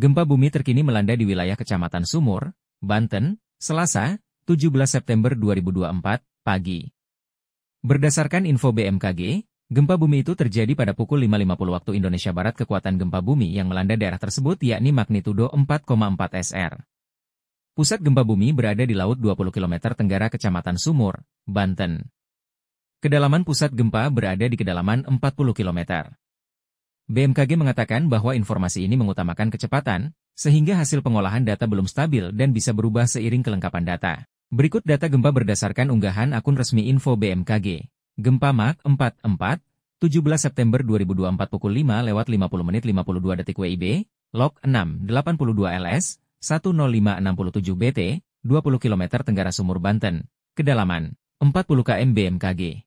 Gempa bumi terkini melanda di wilayah Kecamatan Sumur, Banten, Selasa, 17 September 2024, pagi. Berdasarkan info BMKG, gempa bumi itu terjadi pada pukul 5.50 waktu Indonesia Barat kekuatan gempa bumi yang melanda daerah tersebut yakni magnitudo 4,4 SR. Pusat gempa bumi berada di laut 20 km tenggara Kecamatan Sumur, Banten. Kedalaman pusat gempa berada di kedalaman 40 km. BMKG mengatakan bahwa informasi ini mengutamakan kecepatan, sehingga hasil pengolahan data belum stabil dan bisa berubah seiring kelengkapan data. Berikut data gempa berdasarkan unggahan akun resmi info BMKG. Gempa Mak 44, 17 September 2024 pukul 5 lewat 50 menit 52 detik WIB, Lok 6, 82 LS, 10567 BT, 20 km Tenggara Sumur Banten, kedalaman 40 km BMKG.